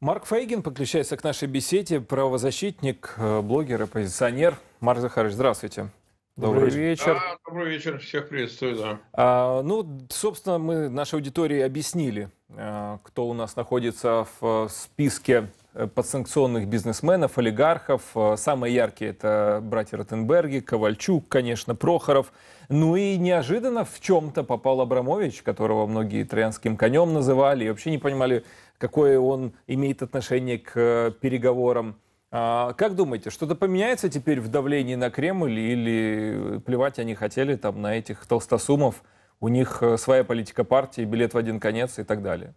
Марк Фейгин подключается к нашей беседе, правозащитник, э, блогер, оппозиционер. Марк Захарович, здравствуйте. Добрый, добрый вечер. Да, добрый вечер, всех приветствую, да. А, ну, собственно, мы нашей аудитории объяснили, э, кто у нас находится в э, списке подсанкционных бизнесменов, олигархов. Самые яркие это братья Ротенберги, Ковальчук, конечно, Прохоров. Ну и неожиданно в чем-то попал Абрамович, которого многие троянским конем называли, и вообще не понимали, какое он имеет отношение к э, переговорам. А, как думаете, что-то поменяется теперь в давлении на Кремль или плевать они хотели там на этих толстосумов? У них э, своя политика партии, билет в один конец и так далее.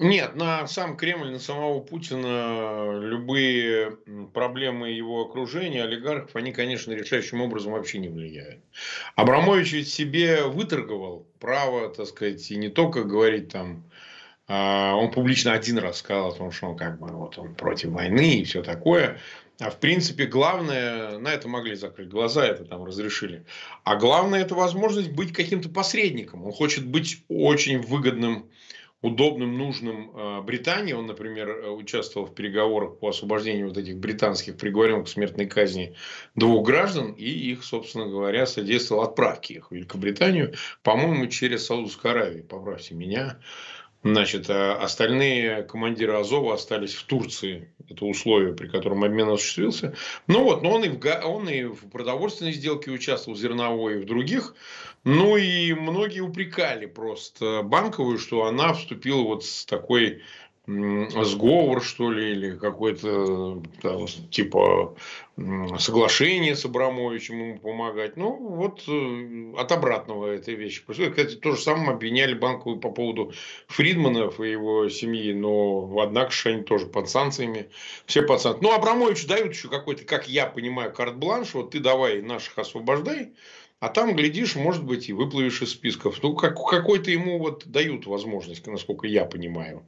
Нет, на сам Кремль, на самого Путина любые проблемы его окружения, олигархов, они, конечно, решающим образом вообще не влияют. Абрамович ведь себе выторговал право, так сказать, и не только говорить там, а, он публично один раз сказал о том, что он как бы вот он против войны и все такое. А в принципе, главное, на это могли закрыть глаза, это там разрешили. А главное, это возможность быть каким-то посредником. Он хочет быть очень выгодным удобным, нужным э, Британии. Он, например, э, участвовал в переговорах по освобождению вот этих британских приговоренных к смертной казни двух граждан и их, собственно говоря, содействовал отправке их в Великобританию, по-моему, через Саудовскую Аравию, поправьте меня, Значит, э, остальные командиры Азова остались в Турции. Это условие, при котором обмен осуществился. Ну вот, но он и в, он и в продовольственной сделке участвовал, в зерновой, и в других. Ну и многие упрекали просто банковую, что она вступила вот с такой сговор, что ли, или какое-то там, типа соглашение с Абрамовичем ему помогать. Ну, вот э, от обратного этой вещи. Кстати, то же самое обвиняли банку по поводу Фридманов и его семьи, но однако же они тоже под санкциями. Все под санкциями. Ну, Абрамовичу дают еще какой-то, как я понимаю, карт-бланш. Вот ты давай наших освобождай, а там, глядишь, может быть, и выплывешь из списков. Ну, как, какой-то ему вот дают возможность, насколько я понимаю.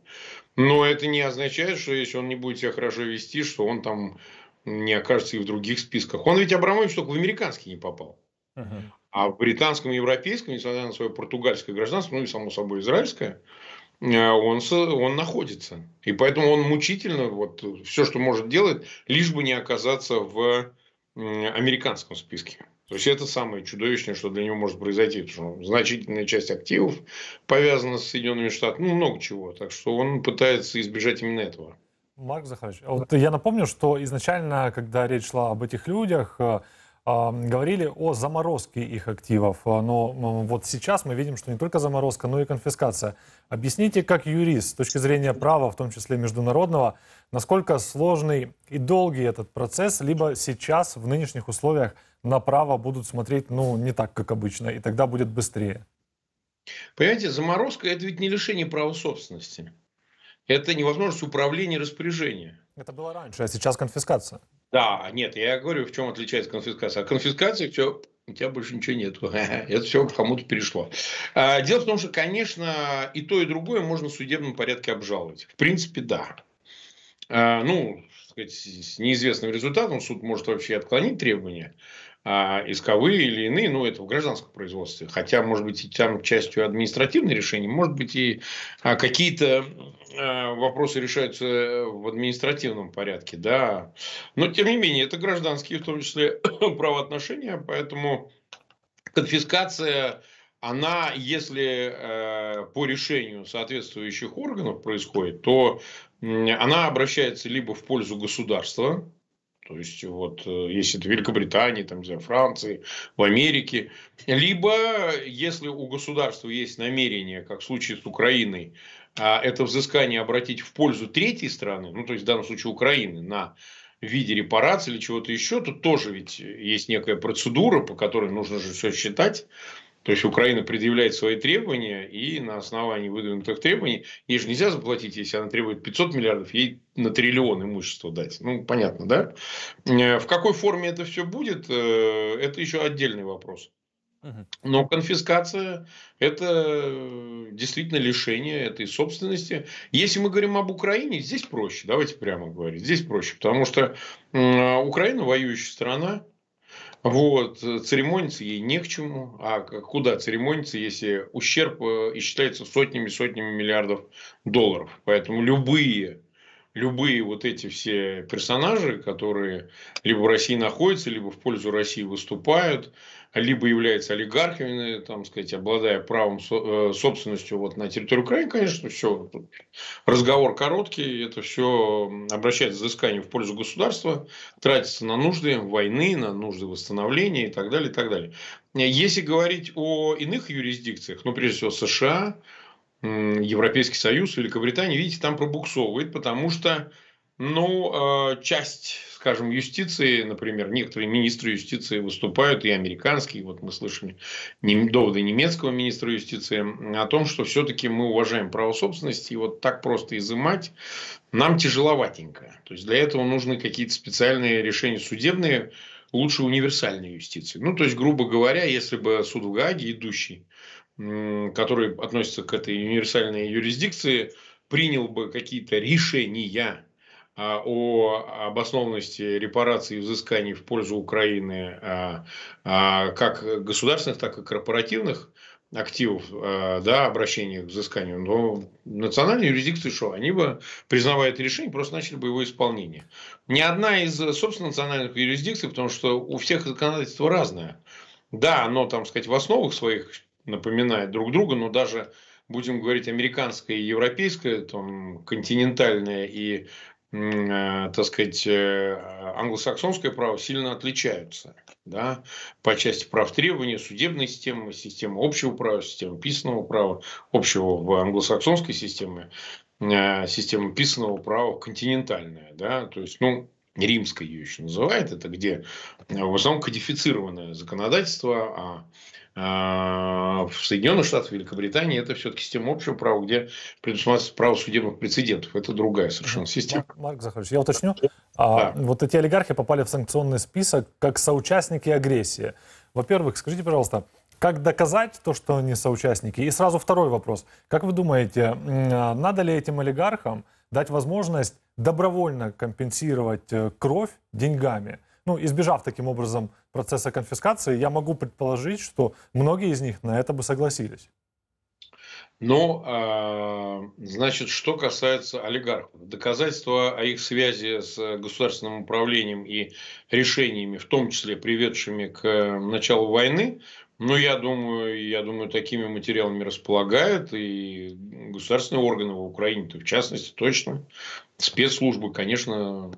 Но это не означает, что если он не будет себя хорошо вести, что он там не окажется и в других списках. Он ведь Абрамович только в американский не попал. Uh-huh. А в британском и европейском, несмотря на свое португальское гражданство, ну и само собой израильское, э, он, он находится. И поэтому он мучительно, вот все, что может делать, лишь бы не оказаться в американском списке. То есть это самое чудовищное, что для него может произойти, потому что значительная часть активов повязана с Соединенными Штатами, ну много чего, так что он пытается избежать именно этого. Марк Захарович, а вот я напомню, что изначально, когда речь шла об этих людях, э, а, говорили о заморозке их активов, а, но вот сейчас мы видим, что не только заморозка, но и конфискация. Объясните, как юрист, с точки зрения права, в том числе международного, насколько сложный и долгий этот процесс, либо сейчас в нынешних условиях на право будут смотреть ну, не так, как обычно, и тогда будет быстрее? Понимаете, заморозка – это ведь не лишение права собственности. Это невозможность управления и распоряжения. Это было раньше, а сейчас конфискация. Да, нет, я говорю, в чем отличается конфискация. А конфискация, все, у тебя больше ничего нету, Это все кому-то перешло. А, дело в том, что, конечно, и то, и другое можно в судебном порядке обжаловать. В принципе, да. А, ну, сказать, с неизвестным результатом суд может вообще отклонить требования а, исковые или иные, ну, это в гражданском производстве. Хотя, может быть, и там частью административных решений, может быть, и какие-то Э, вопросы решаются э, в административном порядке, да. Но, тем не менее, это гражданские, в том числе, правоотношения, поэтому конфискация, она, если э, по решению соответствующих органов происходит, то она обращается либо в пользу государства, то есть, вот, э, если это Великобритания, там, не знаю, Франции, в Америке. Либо, если у государства есть намерение, как в случае с Украиной, а это взыскание обратить в пользу третьей страны, ну, то есть в данном случае Украины, на виде репараций или чего-то еще, то тоже ведь есть некая процедура, по которой нужно же все считать. То есть Украина предъявляет свои требования, и на основании выдвинутых требований ей же нельзя заплатить, если она требует 500 миллиардов, ей на триллион имущества дать. Ну, понятно, да? Э, в какой форме это все будет, э, это еще отдельный вопрос. Но конфискация – это э, действительно лишение этой собственности. Если мы говорим об Украине, здесь проще, давайте прямо говорить, здесь проще, потому что Украина – воюющая страна, вот, церемониться ей не к чему. А куда церемониться, если ущерб э, исчисляется сотнями-сотнями миллиардов долларов? Поэтому любые любые вот эти все персонажи, которые либо в России находятся, либо в пользу России выступают, либо являются олигархами, ну, там, сказать, обладая правом э, собственностью вот на территории Украины, конечно, все, разговор короткий, это все обращается взыскание в пользу государства, тратится на нужды войны, на нужды восстановления и так далее, и так далее. Если говорить о иных юрисдикциях, ну, прежде всего, США, Европейский Союз, Великобритания, видите, там пробуксовывает, потому что ну, а, часть, скажем, юстиции, например, некоторые министры юстиции выступают, и американские, вот мы слышим доводы немецкого министра юстиции о том, что все-таки мы уважаем право собственности, и вот так просто изымать нам тяжеловатенько. То есть для этого нужны какие-то специальные решения судебные, лучше универсальной юстиции. Ну, то есть, грубо говоря, если бы суд в Гааге, идущий, который относится к этой универсальной юрисдикции, принял бы какие-то решения а, о обоснованности репараций и взысканий в пользу Украины а, а, как государственных, так и корпоративных активов, да, обращения к взысканию, но национальные юрисдикции что? Они бы, признавая это решение, просто начали бы его исполнение. Ни одна из, собственно, национальных юрисдикций, потому что у всех законодательство разное. Да, оно, там сказать, в основах своих напоминает друг друга, но даже будем говорить, американское и европейское, там, континентальное и Э, так сказать, э, англосаксонское право сильно отличаются да, по части прав требований, судебной системы, системы общего права, системы писанного права, общего в англосаксонской системе, э, система писанного права континентальная, да, то есть, ну, римской ее еще называют, это где э, в основном кодифицированное законодательство, а, а в Соединенных Штатах, Великобритании это все-таки система общего права, где предусматривается право судебных прецедентов. Это другая совершенно система. Марк, Марк Захарович, я уточню. А, да. вот эти олигархи попали в санкционный список как соучастники агрессии. Во-первых, скажите, пожалуйста, как доказать то, что они соучастники? И сразу второй вопрос. Как вы думаете, а, надо ли этим олигархам дать возможность добровольно компенсировать э, кровь деньгами. Ну, избежав таким образом процесса конфискации, я могу предположить, что многие из них на это бы согласились. Ну, а, значит, что касается олигархов, доказательства о их связи с э, государственным управлением и решениями, в том числе приведшими к э, началу войны, ну, я думаю, я думаю, такими материалами располагают и государственные органы в Украине, -то, в частности, точно спецслужбы, конечно,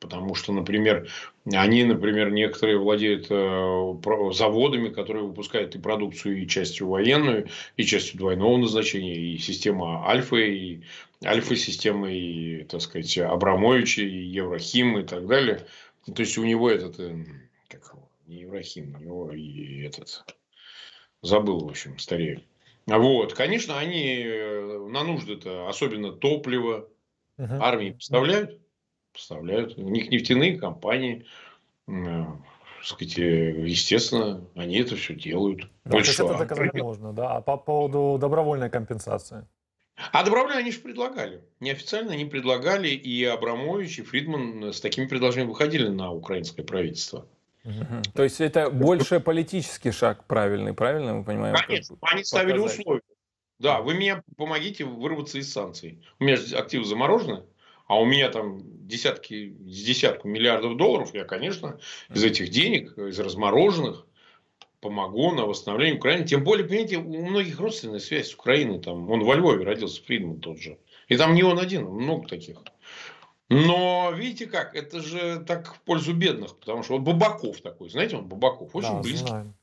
потому что, например, они, например, некоторые владеют э, заводами, которые выпускают и продукцию, и частью военную, и частью двойного назначения, и система Альфа, и Альфа-системы, и, так сказать, Абрамовича, и Еврохим, и так далее. То есть у него этот, э, как его, не Еврохим, у него и этот, забыл, в общем, старею. Вот, конечно, они э, на нужды-то, особенно топливо. Угу. Армии поставляют? Поставляют. У них нефтяные компании. Э, э, естественно, они это все делают. Да, Больше, то есть это доказать а... можно, да. А по поводу добровольной компенсации? А добровольно они же предлагали. Неофициально они предлагали, и Абрамович, и Фридман э, с такими предложениями выходили на украинское правительство. Угу. То есть это больше политический шаг правильный, правильно мы понимаем? Конечно, они ставили показать. условия. Да, вы мне помогите вырваться из санкций. У меня же активы заморожены, а у меня там десятки, с десятку миллиардов долларов. Я, конечно, из этих денег, из размороженных, помогу на восстановление Украины. Тем более, понимаете, у многих родственная связь с Украиной. Там, он во Львове родился, Фридман тот же. И там не он один, а много таких. Но видите как, это же так в пользу бедных, потому что вот Бабаков такой, знаете, он Бабаков, очень да, близкий. Знаю.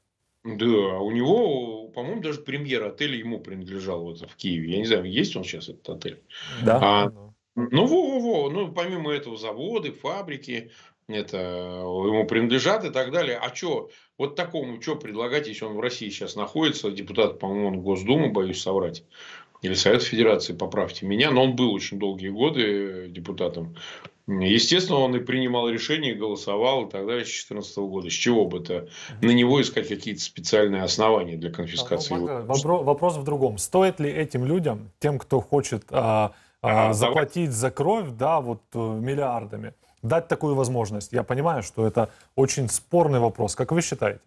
Да, у него, по-моему, даже премьер отель ему принадлежал вот в Киеве. Я не знаю, есть он сейчас этот отель. Да. А, ну, во-во-во, ну, помимо этого заводы, фабрики, это ему принадлежат и так далее. А что, вот такому что предлагать, если он в России сейчас находится, депутат, по-моему, он Госдумы, боюсь соврать, или Совет Федерации, поправьте меня, но он был очень долгие годы депутатом Естественно, он и принимал решения, и голосовал и так далее с 2014 года. С чего бы это? На него искать какие-то специальные основания для конфискации. Вопрос, вопрос в другом. Стоит ли этим людям, тем, кто хочет а, а, заплатить давай. за кровь, да, вот э, миллиардами, дать такую возможность? Я понимаю, что это очень спорный вопрос. Как вы считаете?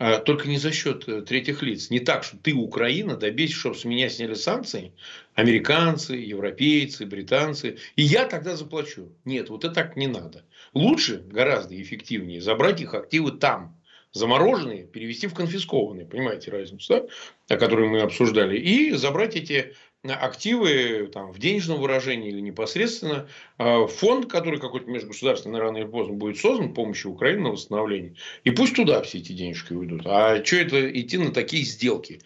А, только не за счет э, третьих лиц. Не так, что ты, Украина, добейся, чтобы с меня сняли санкции, американцы, европейцы, британцы, и я тогда заплачу. Нет, вот это так не надо. Лучше, гораздо эффективнее забрать их активы там, замороженные, перевести в конфискованные, понимаете разницу, да? о которой мы обсуждали, и забрать эти активы там, в денежном выражении или непосредственно. А, фонд, который какой-то межгосударственный рано или поздно будет создан с помощью Украины на восстановление. И пусть туда все эти денежки уйдут. А что это идти на такие сделки?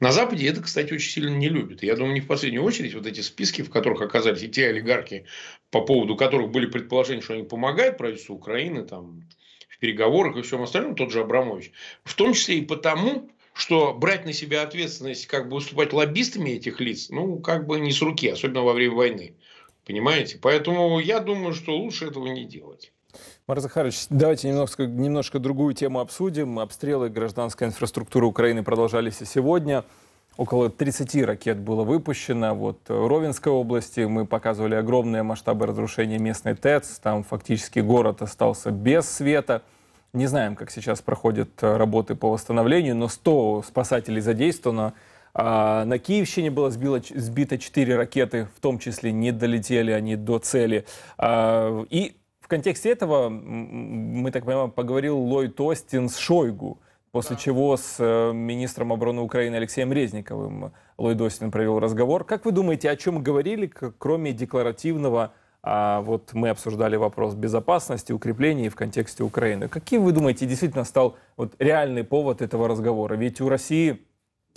На Западе это, кстати, очень сильно не любят. Я думаю, не в последнюю очередь вот эти списки, в которых оказались и те олигархи, по поводу которых были предположения, что они помогают правительству Украины там, в переговорах и всем остальном, тот же Абрамович. В том числе и потому, что брать на себя ответственность, как бы выступать лоббистами этих лиц, ну, как бы не с руки, особенно во время войны. Понимаете? Поэтому я думаю, что лучше этого не делать. Марат Захарович, давайте немножко, немножко другую тему обсудим. Обстрелы гражданской инфраструктуры Украины продолжались и сегодня. Около 30 ракет было выпущено. Вот в Ровенской области мы показывали огромные масштабы разрушения местной ТЭЦ. Там фактически город остался без света. Не знаем, как сейчас проходят э, работы по восстановлению, но 100 спасателей задействовано. А, на Киевщине было сбило, сбито 4 ракеты, в том числе не долетели они до цели. А, и в контексте этого, мы так понимаем, поговорил Ллойд Остин с Шойгу, после да. чего с э, министром обороны Украины Алексеем Резниковым Ллойд Остин провел разговор. Как вы думаете, о чем говорили, кроме декларативного а вот мы обсуждали вопрос безопасности, укрепления в контексте Украины. Каким, вы думаете, действительно стал вот реальный повод этого разговора? Ведь у России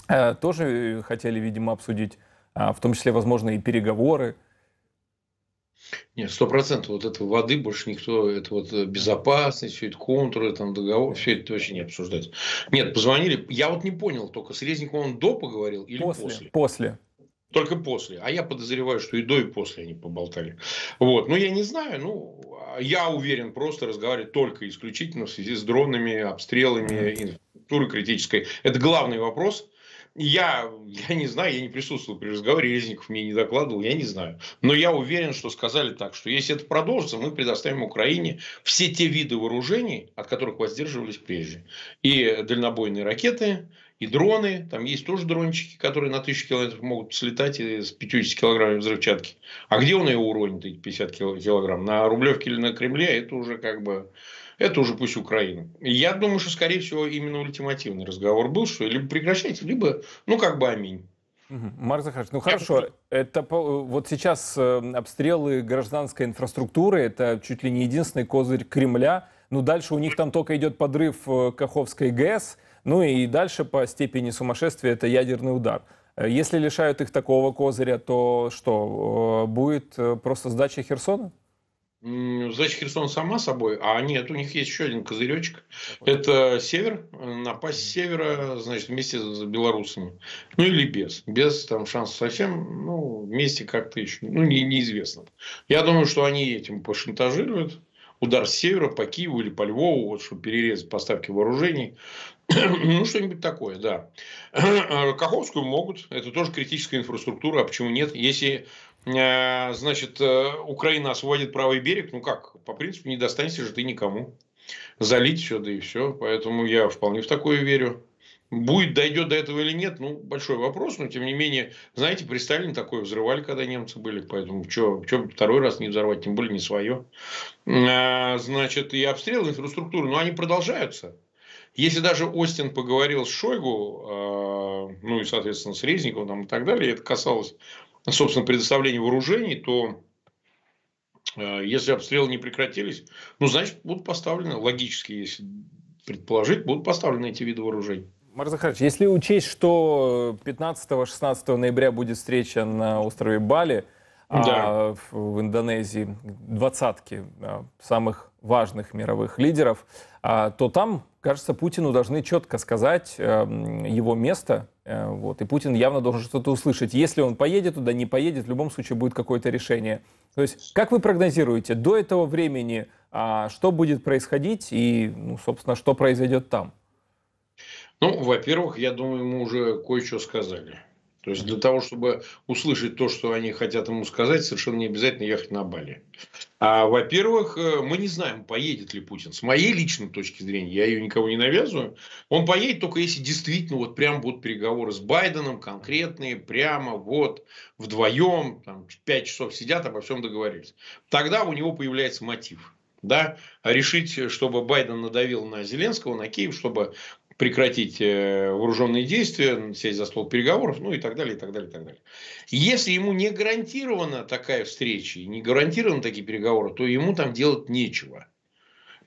э, тоже э, хотели, видимо, обсудить, э, в том числе, возможно, и переговоры. Нет, сто процентов вот этой воды больше никто, это вот э, безопасность, все это контуры, там договор, все это вообще не обсуждать. Нет, позвонили, я вот не понял, только с Резниковым он до поговорил или после? После, после. Только после. А я подозреваю, что и до, и после они поболтали. Вот. Но ну, я не знаю. Ну, я уверен, просто разговаривать только исключительно в связи с дронами, обстрелами, инфраструктурой критической. Это главный вопрос. Я, я не знаю, я не присутствовал при разговоре, Резников мне не докладывал, я не знаю. Но я уверен, что сказали так, что если это продолжится, мы предоставим Украине все те виды вооружений, от которых воздерживались прежде. И дальнобойные ракеты, и дроны. Там есть тоже дрончики, которые на тысячу километров могут слетать с 50 килограммами взрывчатки. А где он ее уронит, эти 50 килограмм? На Рублевке или на Кремле? Это уже как бы... Это уже пусть Украина. Я думаю, что, скорее всего, именно ультимативный разговор был, что либо прекращайте, либо, ну, как бы аминь. Марк Захарович, ну хорошо, это вот сейчас э, обстрелы гражданской инфраструктуры, это чуть ли не единственный козырь Кремля, ну, дальше у них там только идет подрыв э, Каховской ГЭС, ну и дальше по степени сумасшествия это ядерный удар. Э, если лишают их такого козыря, то что, э, будет просто сдача Херсона? Значит, Херсон сама собой, а нет, у них есть еще один козыречек. Это север, напасть с севера, значит, вместе с белорусами. Ну или без. Без там шансов совсем, ну, вместе как-то еще. Ну, не, неизвестно. Я думаю, что они этим пошантажируют удар с севера по Киеву или по Львову, вот, чтобы перерезать поставки вооружений. ну, что-нибудь такое, да. Каховскую могут, это тоже критическая инфраструктура, а почему нет? Если э, значит, э, Украина освободит правый берег, ну как, по принципу, не достанешься же ты никому. Залить все, да и все. Поэтому я вполне в такое верю. Будет, дойдет до этого или нет, ну, большой вопрос, но тем не менее, знаете, при Сталине такое взрывали, когда немцы были, поэтому что, второй раз не взорвать, тем более не свое. А, значит, и обстрелы инфраструктуры, но они продолжаются. Если даже Остин поговорил с Шойгу, э, ну и, соответственно, с Резниковым там, и так далее, и это касалось, собственно, предоставления вооружений, то э, если обстрелы не прекратились, ну, значит, будут поставлены, логически, если предположить, будут поставлены эти виды вооружений. Марзахарович, если учесть, что 15-16 ноября будет встреча на острове Бали, а да. а в Индонезии двадцатки а, самых важных мировых лидеров, а, то там, кажется, Путину должны четко сказать его место. Вот. И Путин явно должен что-то услышать. Если он поедет туда, не поедет, в любом случае будет какое-то решение. То есть, как вы прогнозируете, до этого времени что будет происходить и, ну, собственно, что произойдет там? Ну, во-первых, я думаю, ему уже кое-что сказали. То есть для того, чтобы услышать то, что они хотят ему сказать, совершенно не обязательно ехать на Бали. А, во-первых, э, мы не знаем, поедет ли Путин. С моей личной точки зрения, я ее никого не навязываю, он поедет только если действительно вот прям будут переговоры с Байденом, конкретные, прямо вот вдвоем, там, пять часов сидят, обо всем договорились. Тогда у него появляется мотив да, решить, чтобы Байден надавил на Зеленского, на Киев, чтобы прекратить э, вооруженные действия, сесть за стол переговоров, ну и так далее, и так далее, и так далее. Если ему не гарантирована такая встреча, не гарантированы такие переговоры, то ему там делать нечего.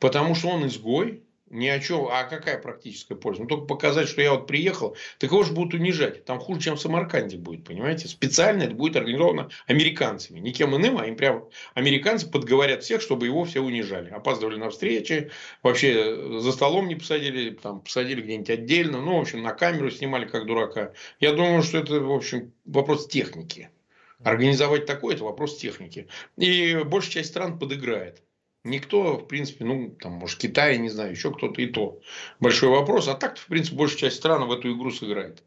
Потому что он изгой, ни о чем. А какая практическая польза? Ну, только показать, что я вот приехал. Так его же будут унижать. Там хуже, чем в Самарканде будет, понимаете? Специально это будет организовано американцами. Никем иным, а им прям американцы подговорят всех, чтобы его все унижали. Опаздывали на встречи, вообще э, за столом не посадили, там посадили где-нибудь отдельно. Ну, в общем, на камеру снимали как дурака. Я думаю, что это, в общем, вопрос техники. Организовать такое – это вопрос техники. И большая часть стран подыграет. Никто, в принципе, ну, там, может, Китай, не знаю, еще кто-то и то. Большой вопрос. А так, в принципе, большая часть стран в эту игру сыграет.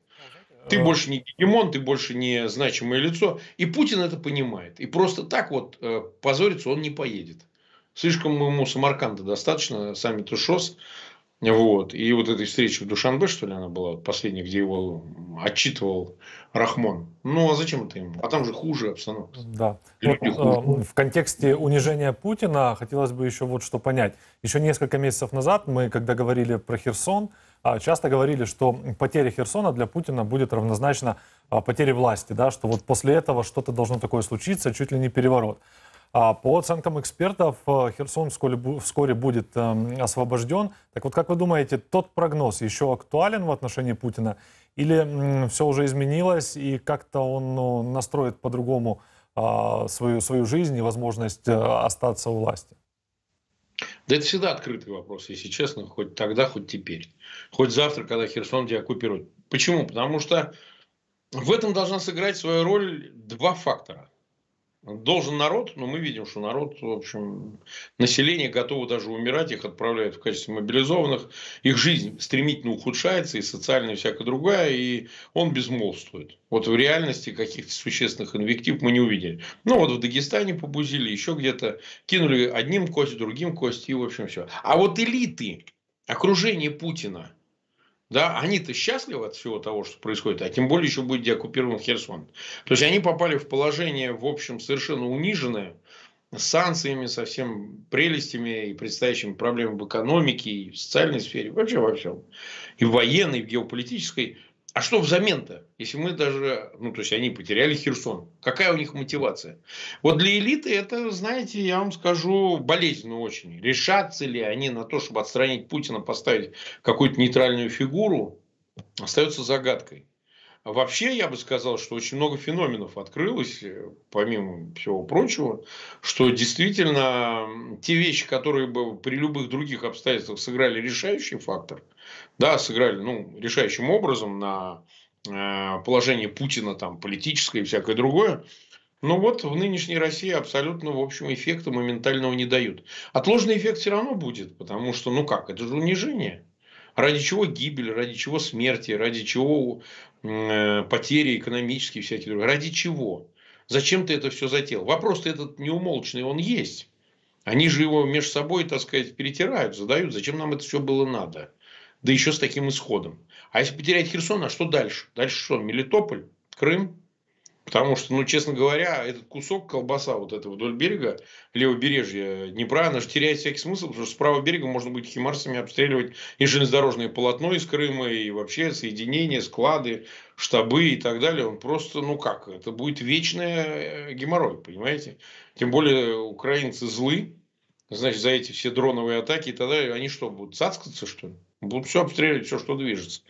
Ты а. больше не гегемон, ты больше не значимое лицо. И Путин это понимает. И просто так вот э, позориться он не поедет. Слишком ему Самарканда достаточно, саммиту ШОС. Вот. И вот этой встречи в Душанбе, что ли, она была последняя, где его отчитывал Рахмон. Ну, а зачем это ему? А там же хуже обстановка. Да. Вот, э, хуже. В контексте унижения Путина хотелось бы еще вот что понять. Еще несколько месяцев назад мы, когда говорили про Херсон, а, часто говорили, что потеря Херсона для Путина будет равнозначно а, потере власти, да, что вот после этого что-то должно такое случиться, чуть ли не переворот. А по оценкам экспертов, э, Херсон вскоре будет эм, освобожден. Так вот, как вы думаете, тот прогноз еще актуален в отношении Путина? Или все уже изменилось, и как-то он ну, настроит по-другому а, свою, свою жизнь и возможность э, остаться у власти? Да это всегда открытый вопрос, если честно, хоть тогда, хоть теперь. Хоть завтра, когда Херсон деоккупируют. Почему? Потому что в этом должна сыграть свою роль два фактора – Должен народ, но мы видим, что народ, в общем, население готово даже умирать, их отправляют в качестве мобилизованных, их жизнь стремительно ухудшается, и социальная, и всякая другая, и он безмолвствует. Вот в реальности каких-то существенных инвектив мы не увидели. Ну, вот в Дагестане побузили, еще где-то кинули одним кость, другим кость, и, в общем, все. А вот элиты, окружение Путина – да, они-то счастливы от всего того, что происходит, а тем более еще будет деоккупирован Херсон. То есть они попали в положение, в общем, совершенно униженное, с санкциями, со всеми прелестями и предстоящими проблемами в экономике, и в социальной сфере, вообще во всем. И в военной, и в геополитической. А что взамен-то, если мы даже, ну, то есть они потеряли Херсон? Какая у них мотивация? Вот для элиты это, знаете, я вам скажу, болезненно очень. Решатся ли они на то, чтобы отстранить Путина, поставить какую-то нейтральную фигуру, остается загадкой. Вообще, я бы сказал, что очень много феноменов открылось, помимо всего прочего, что действительно те вещи, которые бы при любых других обстоятельствах сыграли решающий фактор – да, сыграли ну, решающим образом на э, положение Путина там, политическое и всякое другое. Но вот в нынешней России абсолютно, в общем, эффекта моментального не дают. Отложенный эффект все равно будет, потому что, ну как, это же унижение. Ради чего гибель, ради чего смерти, ради чего э, потери экономические всякие другие. Ради чего? Зачем ты это все затеял? Вопрос-то этот неумолчный, он есть. Они же его между собой, так сказать, перетирают, задают, зачем нам это все было надо да еще с таким исходом. А если потерять Херсон, а что дальше? Дальше что, Мелитополь, Крым? Потому что, ну, честно говоря, этот кусок колбаса вот этого вдоль берега, левобережья Днепра, она же теряет всякий смысл, потому что с правого берега можно будет химарсами обстреливать и железнодорожное полотно из Крыма, и вообще соединения, склады, штабы и так далее. Он просто, ну как, это будет вечная э, геморрой, понимаете? Тем более украинцы злы, значит, за эти все дроновые атаки, и тогда они что, будут цацкаться, что ли? Будут все обстреливать, все, что движется.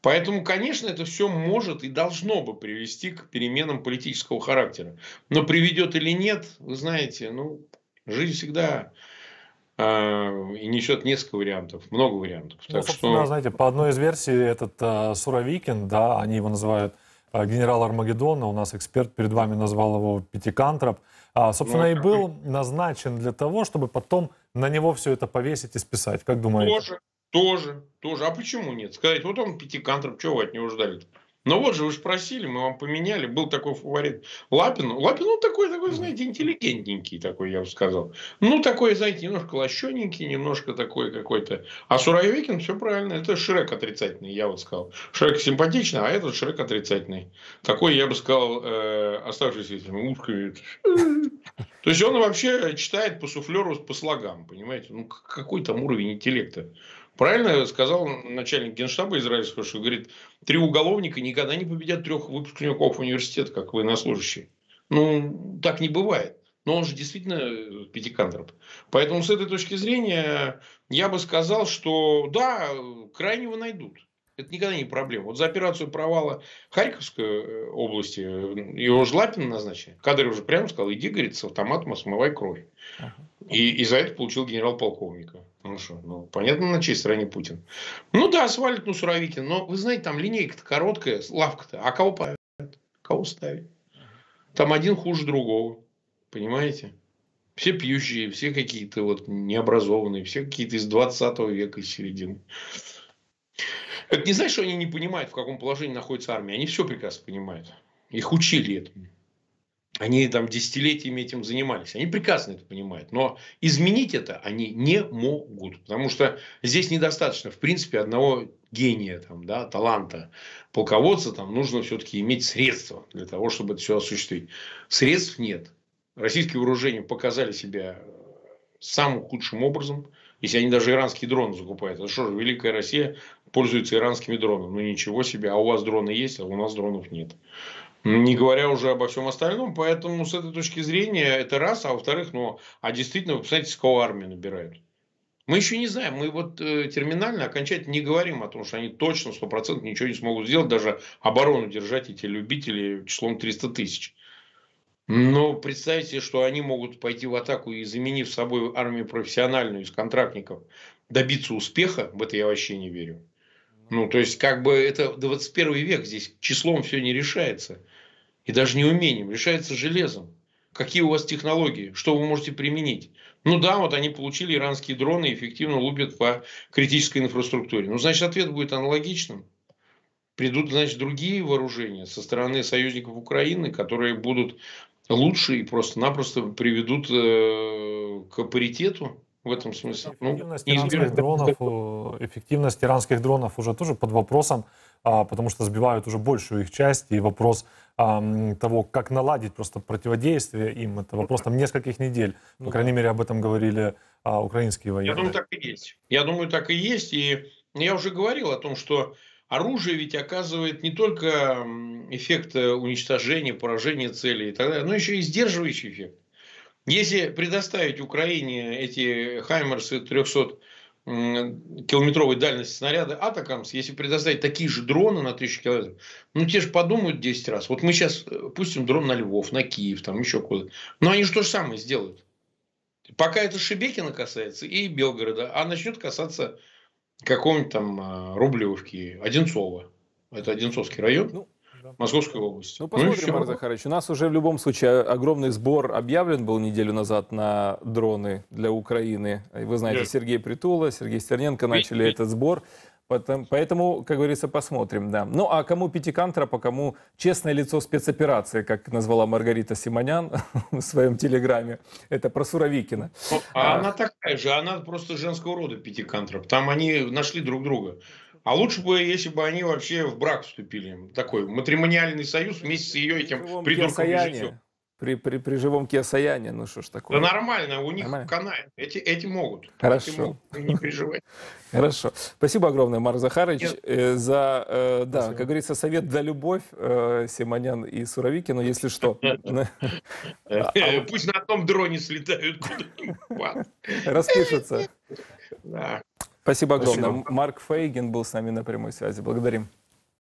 Поэтому, конечно, это все может и должно бы привести к переменам политического характера. Но приведет или нет, вы знаете, ну, жизнь всегда а, и несет несколько вариантов, много вариантов. Ну, так что... знаете, по одной из версий этот э, Суровикин, да, они его называют э, генерал Армагеддона, у нас эксперт перед вами назвал его пятикантроп – а, собственно, ну, и был назначен для того, чтобы потом на него все это повесить и списать. Как думаете? Тоже, тоже, тоже. А почему нет? Сказать, вот он пятикантр, чего вы от него ждали -то? Но ну вот же вы же просили, мы вам поменяли. Был такой фаворит Лапин. Лапин, ну, такой, такой, знаете, интеллигентненький такой, я бы сказал. Ну, такой, знаете, немножко лощененький, немножко такой какой-то. А Суровикин, все правильно, это Шрек отрицательный, я вот сказал. Шрек симпатичный, а этот Шрек отрицательный. Такой, я бы сказал, э, оставшийся этими ушками. То есть, он вообще читает по суфлеру, по слогам, понимаете? Ну, какой там уровень интеллекта? Правильно сказал начальник генштаба израильского, что говорит, три уголовника никогда не победят трех выпускников университета, как военнослужащие. Ну, так не бывает. Но он же действительно э, пятикандроп. Поэтому с этой точки зрения я бы сказал, что да, крайнего найдут. Это никогда не проблема. Вот за операцию провала Харьковской э, области э, его Жлапин назначили. Кадыр уже прямо сказал, иди, говорит, с автоматом осмывай кровь. И, и за это получил генерал-полковника. Ну что, ну, понятно, на чьей стороне Путин. Ну да, свалит, ну, Суровикин. Но, вы знаете, там линейка-то короткая, лавка-то. А кого ставят? Кого ставят? Там один хуже другого. Понимаете? Все пьющие, все какие-то вот необразованные, все какие-то из 20 века, из середины. Это не значит, что они не понимают, в каком положении находится армия. Они все прекрасно понимают. Их учили этому. Они там десятилетиями этим занимались. Они прекрасно это понимают. Но изменить это они не могут. Потому что здесь недостаточно, в принципе, одного гения, там, да, таланта полководца. Там нужно все-таки иметь средства для того, чтобы это все осуществить. Средств нет. Российские вооружения показали себя самым худшим образом. Если они даже иранские дроны закупают, это что же, Великая Россия пользуются иранскими дронами. Ну ничего себе, а у вас дроны есть, а у нас дронов нет. Не говоря уже обо всем остальном, поэтому с этой точки зрения это раз, а во-вторых, ну, а действительно, вы посмотрите, с кого армию набирают. Мы еще не знаем, мы вот э, терминально окончательно не говорим о том, что они точно 100% ничего не смогут сделать, даже оборону держать эти любители числом 300 тысяч. Но представьте, что они могут пойти в атаку и заменив собой армию профессиональную из контрактников, добиться успеха, в это я вообще не верю. Ну, то есть, как бы это 21 век, здесь числом все не решается. И даже не умением, решается железом. Какие у вас технологии, что вы можете применить? Ну да, вот они получили иранские дроны и эффективно лупят по критической инфраструктуре. Ну, значит, ответ будет аналогичным. Придут, значит, другие вооружения со стороны союзников Украины, которые будут лучше и просто-напросто приведут э, к паритету в этом смысле. Ну, эффективность, ну, иранских, дронов, э, эффективность иранских дронов уже тоже под вопросом, а, потому что сбивают уже большую их часть, и вопрос того, как наладить просто противодействие им, это ну вопрос там нескольких недель. По ну крайней мере, об этом говорили а, украинские военные. Я думаю, так и есть. Я думаю, так и есть. И я уже говорил о том, что оружие ведь оказывает не только эффект э, уничтожения, поражения цели и так далее, но еще и сдерживающий эффект. Если предоставить Украине эти «Хаймерсы» 300 километровой дальности снаряды «Атакамс», если предоставить такие же дроны на 1000 километров, ну, те же подумают 10 раз. Вот мы сейчас э, пустим дрон на Львов, на Киев, там еще куда-то. Но они же то же самое сделают. Пока это Шебекина касается и Белгорода, а начнет касаться какого-нибудь там а, Рублевки, Одинцова. Это Одинцовский район. Ну, Московской области. Ну, ну посмотрим, ну, Марк Захарович. У нас уже в любом случае огромный сбор объявлен был неделю назад на дроны для Украины. Вы знаете, Нет. Сергей Притула, Сергей Стерненко начали Ведь... этот сбор. Поэтому, поэтому, как говорится, посмотрим, да. Ну, а кому пятикантра, по кому честное лицо спецоперации, как назвала Маргарита Симонян в своем телеграме. Это про Суровикина. А, а она такая же, она просто женского рода пятикантра. Там они нашли друг друга. А лучше бы, если бы они вообще в брак вступили. Такой матримониальный союз вместе с ее этим Живом придурком При, при, при живом киосаяне, ну что ж такое. Да нормально, у них нормально. канает. Эти, эти могут. Хорошо. Эти могут не переживать. Хорошо. Спасибо огромное, Марк Захарович, э, за, э, да, Спасибо. как говорится, совет для любовь э, Симонян и Суровикину, если что. Э, а, а э, пусть на том дроне слетают. Распишется. Спасибо огромное. Спасибо. Марк Фейгин был с нами на прямой связи. Благодарим.